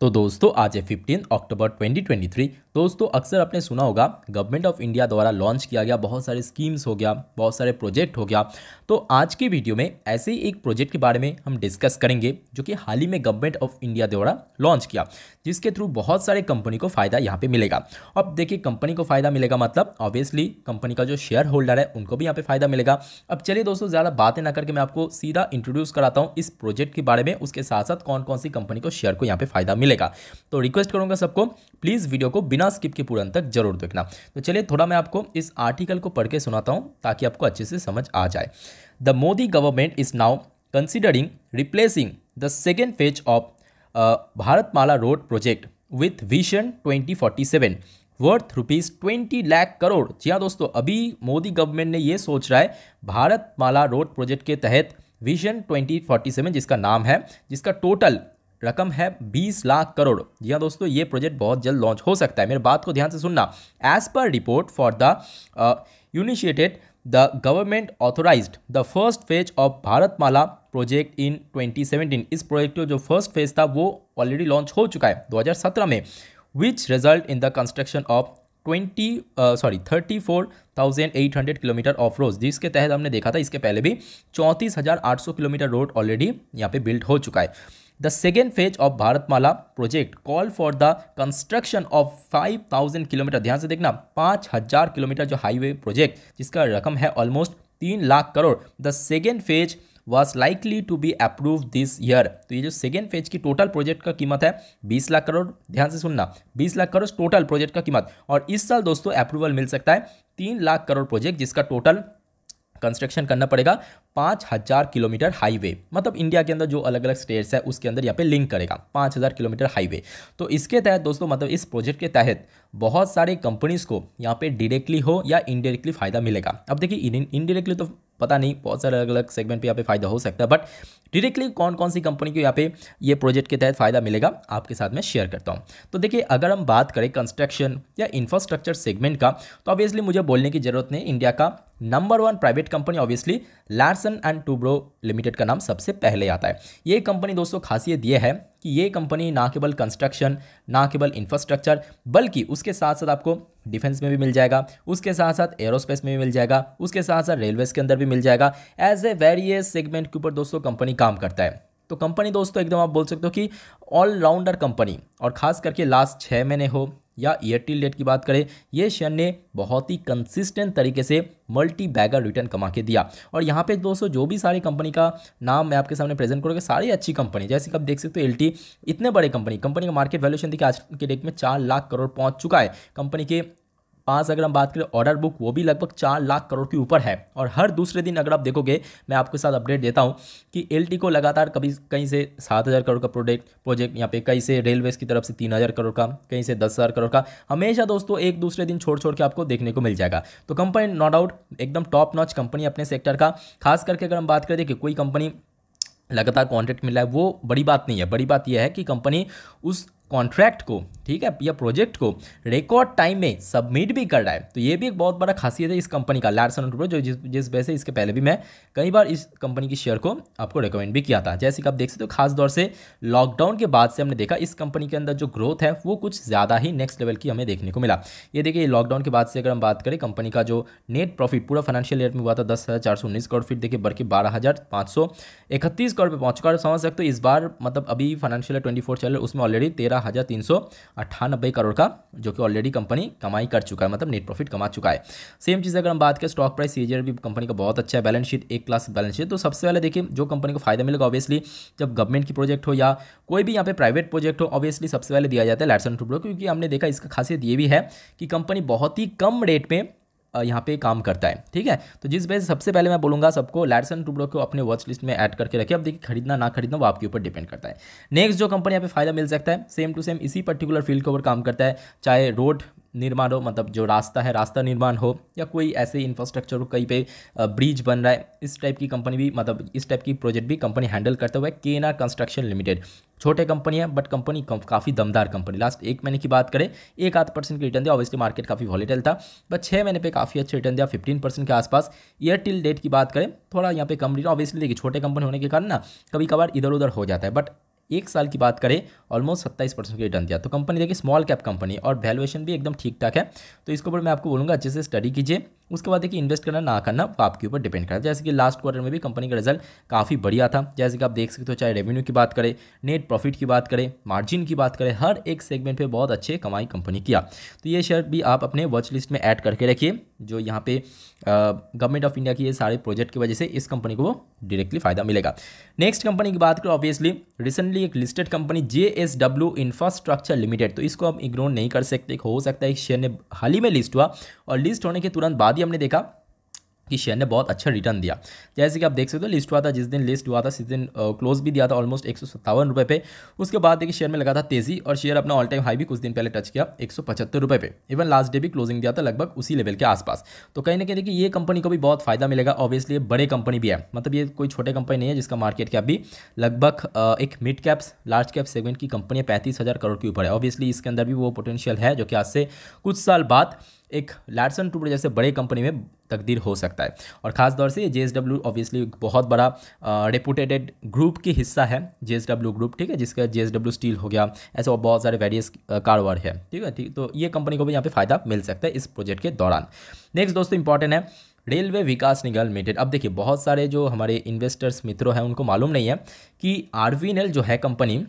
तो दोस्तों आज है फिफ्टीन अक्टूबर 2023 दोस्तों अक्सर आपने सुना होगा गवर्नमेंट ऑफ इंडिया द्वारा लॉन्च किया गया बहुत सारे स्कीम्स हो गया बहुत सारे प्रोजेक्ट हो गया तो आज के वीडियो में ऐसे ही एक प्रोजेक्ट के बारे में हम डिस्कस करेंगे जो कि हाल ही में गवर्नमेंट ऑफ इंडिया द्वारा लॉन्च किया जिसके थ्रू बहुत सारे कंपनी को फ़ायदा यहाँ पर मिलेगा अब देखिए कंपनी को फ़ायदा मिलेगा मतलब ऑब्वियसली कंपनी का जो शेयर होल्डर है उनको भी यहाँ पर फ़ायदा मिलेगा अब चलिए दोस्तों ज़्यादा बातें ना करके मैं आपको सीधा इंट्रोड्यूस कराता हूँ इस प्रोजेक्ट के बारे में उसके साथ साथ कौन कौन सी कंपनी को शेयर को यहाँ पर फ़ायदा मिलेगा तो रिक्वेस्ट करूंगा सबको प्लीज़ वीडियो को बिना स्किप के पूरा तक जरूर देखना तो चलिए थोड़ा मैं आपको इस आर्टिकल को पढ़ के सुनाता हूँ ताकि आपको अच्छे से समझ आ जाए the Modi government is now considering replacing the second phase of Bharatmala road project with vision 2047 worth rupees twenty lakh crore जी हाँ दोस्तों अभी मोदी गवर्नमेंट ने ये सोच रहा है भारत माला रोड प्रोजेक्ट के तहत विजन ट्वेंटी फोर्टी सेवन जिसका नाम है जिसका टोटल रकम है 20 लाख करोड़ जी हाँ दोस्तों ये प्रोजेक्ट बहुत जल्द लॉन्च हो सकता है मेरे बात को ध्यान से सुनना एज पर report for the initiated the government authorize the first phase of Bharatmala project in 2017 इस प्रोजेक्ट का जो फर्स्ट फेज था वो ऑलरेडी लॉन्च हो चुका है 2017 में which result in the construction of twenty sorry thirty four thousand eight hundred kilometre of road जिसके तहत हमने देखा था इसके पहले भी चौंतीस हज़ार आठ सौ किलोमीटर रोड ऑलरेडी यहाँ पे बिल्ड हो चुका है the second phase of Bharatmala project call for the construction of 5000 kilometre ध्यान से देखना 5000 किलोमीटर जो हाईवे प्रोजेक्ट जिसका रकम है ऑलमोस्ट तीन lakh crore the second phase was likely to be approve this year तो ये जो सेकेंड फेज की टोटल प्रोजेक्ट का कीमत है 20 लाख करोड़ ध्यान से सुनना 20 लाख करोड़ टोटल प्रोजेक्ट का कीमत और इस साल दोस्तों अप्रूवल मिल सकता है तीन लाख करोड़ प्रोजेक्ट जिसका टोटल कंस्ट्रक्शन करना पड़ेगा पाँच हज़ार किलोमीटर हाईवे मतलब इंडिया के अंदर जो अलग अलग स्टेट्स है उसके अंदर यहाँ पे लिंक करेगा पाँच हज़ार किलोमीटर हाईवे तो इसके तहत दोस्तों मतलब इस प्रोजेक्ट के तहत बहुत सारे कंपनीज़ को यहाँ पे डायरेक्टली हो या इनडायरेक्टली फ़ायदा मिलेगा अब देखिए इनडायरेक्टली तो पता नहीं बहुत सारे अलग अलग सेगमेंट पर यहाँ पर फायदा हो सकता है बट डायरेक्टली कौन कौन सी कंपनी को यहाँ पे ये प्रोजेक्ट के तहत फ़ायदा मिलेगा आपके साथ मैं शेयर करता हूँ तो देखिए अगर हम बात करें कंस्ट्रक्शन या इंफ्रास्ट्रक्चर सेगमेंट का तो ऑब्वियसली मुझे बोलने की ज़रूरत नहीं इंडिया का number one private company obviously Larsen and Toubro limited का नाम सबसे पहले आता है ये कंपनी दोस्तों खासियत ये है कि ये कंपनी ना केवल कंस्ट्रक्शन ना केवल इंफ्रास्ट्रक्चर बल्कि उसके साथ साथ आपको डिफेंस में भी मिल जाएगा उसके साथ साथ एरोस्पेस में भी मिल जाएगा उसके साथ साथ रेलवेज के अंदर भी मिल जाएगा एज ए वेरियस सेगमेंट के ऊपर दोस्तों कंपनी का काम करता है तो कंपनी दोस्तों एकदम आप बोल सकते हो कि ऑलराउंडर कंपनी और ख़ास करके लास्ट छः महीने हो या एयरटेल डेट की बात करें ये शेयर ने बहुत ही कंसिस्टेंट तरीके से मल्टी बैगर रिटर्न कमा के दिया और यहाँ पे दोस्तों जो भी सारी कंपनी का नाम मैं आपके सामने प्रेजेंट करूँगा सारी अच्छी कंपनी जैसे कि आप देख सकते हो एलटी इतने बड़े कंपनी कंपनी का मार्केट वैल्यूशन देखिए आज के डेट में चार लाख करोड़ पहुँच चुका है कंपनी के पास अगर हम बात करें ऑर्डर बुक वो भी लगभग चार लाख करोड़ के ऊपर है और हर दूसरे दिन अगर आप देखोगे मैं आपके साथ अपडेट देता हूँ कि एल को लगातार कभी कहीं से सात हज़ार करोड़ का प्रोडक्ट प्रोजेक्ट यहाँ पे कहीं से रेलवेज की तरफ से तीन हज़ार करोड़ का कहीं से दस हज़ार करोड़ का हमेशा दोस्तों एक दूसरे दिन छोड़ छोड़ के आपको देखने को मिल जाएगा तो कंपनी नो डाउट एकदम टॉप नॉच कंपनी अपने सेक्टर का खास करके अगर हम बात करें कि कोई कंपनी लगातार कॉन्ट्रैक्ट मिला है वो बड़ी बात नहीं है बड़ी बात यह है कि कंपनी उस कॉन्ट्रैक्ट को ठीक है या प्रोजेक्ट को रिकॉर्ड टाइम में सबमिट भी कर रहा है तो ये भी एक बहुत बड़ा खासियत है इस कंपनी का लार्सन टूब्रो जो जिस जिस वजह से इसके पहले भी मैं कई बार इस कंपनी की शेयर को आपको रिकमेंड भी किया था जैसे कि आप देख सकते हो तो खास तौर से लॉकडाउन के बाद से हमने देखा इस कंपनी के अंदर जो ग्रोथ है वो कुछ ज़्यादा ही नेक्स्ट लेवल की हमें देखने को मिला ये देखिए लॉकडाउन के बाद से अगर हम बात करें कंपनी का जो नेट प्रॉफिट पूरा फाइनेंशियल ईयर में हुआ था दस हज़ार चार सौ उन्नीस करोड़ फिर देखिए बढ़ के बारह हज़ार सौ इकतीस करोड़ पर पहुँच चुका समझ सकते हो इस बार मतलब अभी फाइनेंशियल ईयर ट्वेंटी फोर चल रहा है उसमें ऑलरेडी तेरह का हज़ार तीन सौ अट्ठानबे करोड़ का जो कि ऑलरेडी कंपनी कमाई कर चुका है मतलब नेट प्रॉफिट कमा चुका है सेम चीज़ अगर हम बात करें स्टॉक प्राइस सीजर भी कंपनी का बहुत अच्छा है बैलेंस शीट एक क्लास बैलेंस शीट तो सबसे पहले देखिए जो कंपनी को फायदा मिलेगा ऑब्वियसली जब गवर्नमेंट की प्रोजेक्ट हो या कोई भी यहाँ पे प्राइवेट प्रोजेक्ट हो ऑब्वियसली सबसे पहले दिया जाता है लैट्सन टू क्योंकि हमने देखा इसका खासियत ये भी है कि कंपनी बहुत ही कम रेट में यहाँ पे काम करता है ठीक है तो जिस वजह से सबसे पहले मैं बोलूँगा सबको लैडसन टूब्रो को अपने वॉच लिस्ट में ऐड करके रखिए अब देखिए खरीदना ना खरीदना वो आपके ऊपर डिपेंड करता है नेक्स्ट जो कंपनी यहाँ पे फायदा मिल सकता है सेम टू सेम इसी पर्टिकुलर फील्ड के ऊपर काम करता है चाहे रोड निर्माण हो मतलब जो रास्ता है रास्ता निर्माण हो या कोई ऐसे इंफ्रास्ट्रक्चर हो कहीं पे ब्रिज बन रहा है इस टाइप की कंपनी भी मतलब इस टाइप की प्रोजेक्ट भी कंपनी हैंडल करते हुए के कंस्ट्रक्शन लिमिटेड छोटे कंपनी है बट कंपनी काफ़ी दमदार कंपनी लास्ट एक महीने की बात करें एक आध परसेंट का रिटर्न दिया ऑब्वियसली मार्केट काफ़ी वॉलीटल था बट छः महीने पे काफ़ी अच्छा रिटर्न दिया फिफ्टीन परसेंट के आसपास ईयर टिल डेट की बात करें थोड़ा यहाँ पे कम रिटर्न ऑब्वियसली देखिए छोटे कंपनी होने के कारण ना कभी कभार इधर उधर हो जाता है बट एक साल की बात करें ऑलमोस्ट सत्ताईस परसेंट रिटर्न दिया तो कंपनी देखिए स्मॉल कैप कंपनी और वैल्यूएशन भी एकदम ठीक ठाक है तो इसके ऊपर मैं आपको बोलूँगा अच्छे से स्टडी कीजिए उसके बाद देखिए इन्वेस्ट करना ना करना आपके ऊपर डिपेंड करता है जैसे कि लास्ट क्वार्टर में भी कंपनी का रिजल्ट काफ़ी बढ़िया था जैसे कि आप देख सकते हो चाहे रेवेन्यू की बात करें नेट प्रॉफिट की बात करें मार्जिन की बात करें हर एक सेगमेंट पे बहुत अच्छे कमाई कंपनी किया तो ये शेयर भी आप अपने वॉच लिस्ट में ऐड करके रखिए जो यहाँ पे गवर्नमेंट ऑफ इंडिया के ये सारे प्रोजेक्ट की वजह से इस कंपनी को डायरेक्टली फायदा मिलेगा नेक्स्ट कंपनी की बात करें ऑब्वियसली रिसेंटली एक listed company J S W infrastructure limited तो इसको आप इग्नोर नहीं कर सकते हो सकता है शेयर ने हाल ही में लिस्ट हुआ और लिस्ट होने के तुरंत बाद बाद ही हमने देखा कि शेयर ने बहुत अच्छा रिटर्न दिया जैसे कि आप देख सकते हो लिस्ट हुआ था जिस दिन लिस्ट हुआ था उस दिन क्लोज भी दिया था ऑलमोस्ट एक सौ पे उसके बाद देखिए शेयर में लगा था तेजी और शेयर अपना ऑल टाइम हाई भी कुछ दिन पहले टच किया एक सौ पे इवन लास्ट डे भी क्लोजिंग दिया था लगभग उसी लेवल के आसपास तो कहीं ना कहीं देखिए ये कंपनी को भी बहुत फायदा मिलेगा ऑब्वियसली बड़े कंपनी भी है मतलब ये कोई छोटे कंपनी नहीं है जिसका मार्केट कैप भी लगभग एक mid caps large cap segment की कंपनी पैंतीस करोड़ के ऊपर है ऑब्वियसली इसके अंदर भी वो पोटेंशियल है जो कि आज से कुछ साल बाद एक लार्सन टूब्रो जैसे बड़े कंपनी में तकदीर हो सकता है और ख़ास तौर से जे एस डब्ल्यू ऑब्वियसली एक बहुत बड़ा रेपूटेटेड ग्रुप की हिस्सा है जे एस डब्ल्यू ग्रुप ठीक है जिसका जे एस डब्ल्यू स्टील हो गया ऐसे और बहुत सारे वेरियस कारोबार है ठीक है ठीक तो ये कंपनी को भी यहाँ पे फ़ायदा मिल सकता है इस प्रोजेक्ट के दौरान नेक्स्ट दोस्तों इंपॉर्टेंट है रेलवे विकास निगम लिमिटेड अब देखिए बहुत सारे जो हमारे इन्वेस्टर्स मित्रों हैं उनको मालूम नहीं है कि आर जो है कंपनी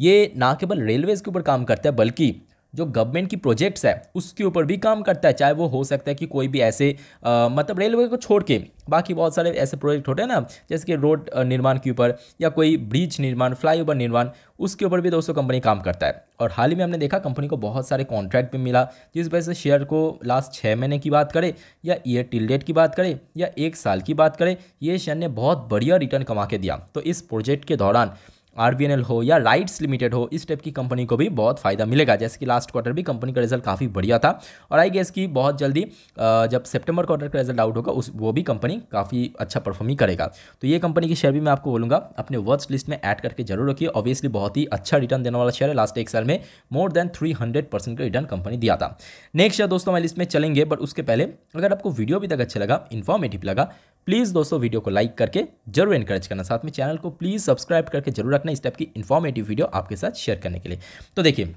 ये ना केवल रेलवेज़ के ऊपर काम करता है बल्कि जो गवर्नमेंट की प्रोजेक्ट्स है उसके ऊपर भी काम करता है चाहे वो हो सकता है कि कोई भी ऐसे आ, मतलब रेलवे को छोड़ के बाकी बहुत सारे ऐसे प्रोजेक्ट होते हैं ना जैसे कि रोड निर्माण के ऊपर या कोई ब्रिज निर्माण फ्लाईओवर निर्माण उसके ऊपर भी दोस्तों कंपनी काम करता है और हाल ही में हमने देखा कंपनी को बहुत सारे कॉन्ट्रैक्ट भी मिला जिस वजह से शेयर को लास्ट छः महीने की बात करें या ईयर टिल डेट की बात करें या एक साल की बात करें ये शेयर ने बहुत बढ़िया रिटर्न कमा के दिया तो इस प्रोजेक्ट के दौरान आर हो या राइट्स लिमिटेड हो इस टाइप की कंपनी को भी बहुत फ़ायदा मिलेगा जैसे कि लास्ट क्वार्टर भी कंपनी का रिजल्ट काफ़ी बढ़िया था और आई गेस कि बहुत जल्दी जब सेप्टेम्बर क्वार्टर का रिजल्ट आउट होगा उस वो भी कंपनी काफ़ी अच्छा परफॉर्मिंग करेगा तो ये कंपनी की शेयर भी मैं आपको बोलूँगा अपने वर्ड्स लिस्ट में ऐड करके जरूर रखिए ऑब्वियसली बहुत ही अच्छा रिटर्न देने वाला शेयर है लास्ट एक साल में more than three hundred percent का रिटर्न कंपनी दिया था नेक्स्ट शेयर दोस्तों हमारे लिस्ट में चलेंगे बट उसके पहले अगर आपको वीडियो अभी तक अच्छा लगा इन्फॉर्मेटिव लगा प्लीज़ दोस्तों वीडियो को लाइक करके जरूर इनकरेज करना साथ में चैनल को प्लीज़ सब्सक्राइब करके जरूर रखना इस टाइप की इन्फॉर्मेटिव वीडियो आपके साथ शेयर करने के लिए तो देखिए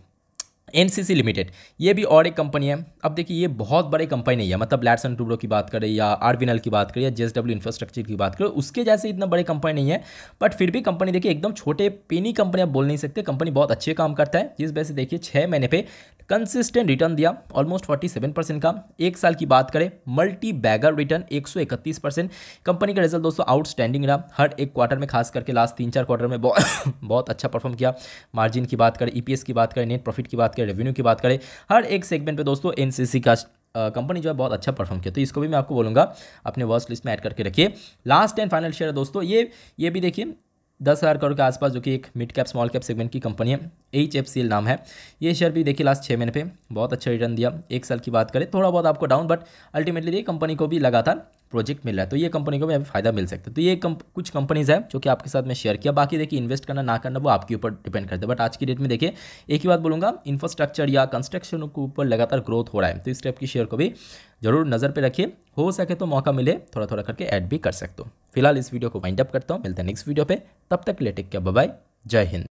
एन लिमिटेड ये भी और एक कंपनी है अब देखिए ये बहुत बड़े कंपनी नहीं है मतलब लैडसन टूब्रो की बात करें या आरविनल की बात करें या डब्ल्यू इंफ्रास्ट्रक्चर की बात करें उसके जैसे इतना बड़े कंपनी नहीं है बट फिर भी कंपनी देखिए एकदम छोटे पेनी कंपनी आप बोल नहीं सकते कंपनी बहुत अच्छे काम करता है जिस वजह से देखिए छः महीने पर कंसिस्टेंट रिटर्न दिया ऑलमोस्ट फोर्टी सेवन परसेंट का एक साल की बात करें मल्टी बैगर रिटर्न एक सौ इकतीस परसेंट कंपनी का रिजल्ट दोस्तों आउटस्टैंडिंग रहा हर एक क्वार्टर में खास करके लास्ट तीन चार क्वार्टर में बहुत बहुत अच्छा परफॉर्म किया मार्जिन की बात करें ई e की बात करें नेट प्रॉफिट की बात करें रेवेन्यू की बात करें हर एक सेगमेंट पर दोस्तों एन का कंपनी जो है बहुत अच्छा परफॉर्म किया तो इसको भी मैं आपको बोलूँगा अपने वर्स्ट लिस्ट में ऐड करके रखिए लास्ट एंड फाइनल शेयर दोस्तों ये ये भी देखिए दस हज़ार करोड़ के आसपास जो कि एक mid cap small cap segment की कंपनी है एच एफ सी एल नाम है ये शेयर भी देखिए लास्ट छः महीने पे बहुत अच्छा रिटर्न दिया एक साल की बात करें थोड़ा बहुत आपको डाउन बट अल्टीमेटली ये कंपनी को भी लगातार प्रोजेक्ट मिल रहा है तो ये कंपनी को भी अभी फायदा मिल सकता है तो ये कम, कुछ कंपनीज़ है जो कि आपके साथ में शेयर किया बाकी देखिए इन्वेस्ट करना ना करना वो आपके ऊपर डिपेंड करता है बट आज की डेट में देखिए एक ही बात बोलूँगा इंफ्रास्ट्रक्चर या कंस्ट्रक्शन के ऊपर लगातार ग्रोथ हो रहा है तो इस टाइप की शेयर को भी जरूर नज़र पर रखिए हो सके तो मौका मिले थोड़ा थोड़ा करके ऐड भी कर सकते हो फिलहाल इस वीडियो को वाइंड अप करता हूँ मिलते हैं नेक्स्ट वीडियो पे तब तक के लिए बाय जय हिंद